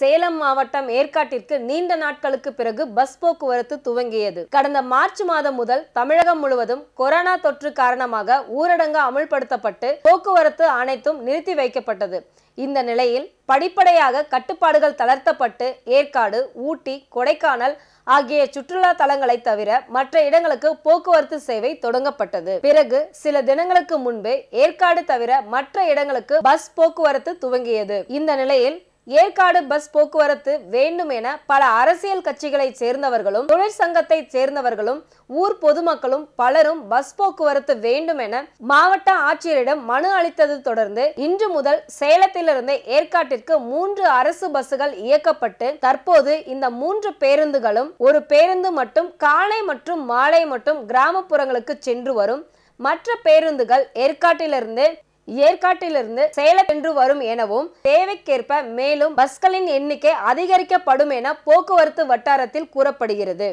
சேலம் மாவட்டம் ஏற்காட்டிற்கு நீண்ட நாட்களுக்கு பிறகு பஸ் போக்குவரத்து துவங்கியது கடந்த மார்ச் மாதம் முதல் தமிழகம் முழுவதும் கொரோனா தொற்று காரணமாக ஊரடங்கு அமுல்படுத்தப்பட்டு போக்குவரத்து அனைத்தும் நிறுத்தி வைக்கப்பட்டது இந்த நிலையில் படிப்படையாக கட்டுப்பாடுகள் தளர்த்தப்பட்டு ஏற்காடு ஊட்டி கொடைக்கானல் ஆகிய சுற்றுலா தலங்களை தவிர மற்ற இடங்களுக்கு போக்குவரத்து சேவை தொடங்கப்பட்டது பிறகு சில தினங்களுக்கு முன்பு ஏற்காடு தவிர மற்ற இடங்களுக்கு பஸ் போக்குவரத்து துவங்கியது இந்த நிலையில் ஏற்காடு பஸ் போக்குவரத்து வேண்டும் என பல அரசியல் கட்சிகளை சேர்ந்தவர்களும் தொழிற்சங்கத்தை சேர்ந்தவர்களும் ஊர் பொதுமக்களும் பலரும் பஸ் போக்குவரத்து வேண்டும் என மாவட்ட ஆட்சியரிடம் மனு அளித்தது தொடர்ந்து இன்று முதல் சேலத்திலிருந்து ஏற்காட்டிற்கு மூன்று அரசு பஸ்ஸுகள் இயக்கப்பட்டு தற்போது இந்த மூன்று பேருந்துகளும் ஒரு பேருந்து மட்டும் காலை மற்றும் மாலை மட்டும் கிராமப்புறங்களுக்கு சென்று வரும் மற்ற பேருந்துகள் ஏற்காட்டிலிருந்து ஏற்காட்டிலிருந்து சேலம் என்று வரும் எனவும் தேவைக்கேற்ப மேலும் பஸ்களின் எண்ணிக்கை அதிகரிக்கப்படும் என போக்குவரத்து வட்டாரத்தில் கூறப்படுகிறது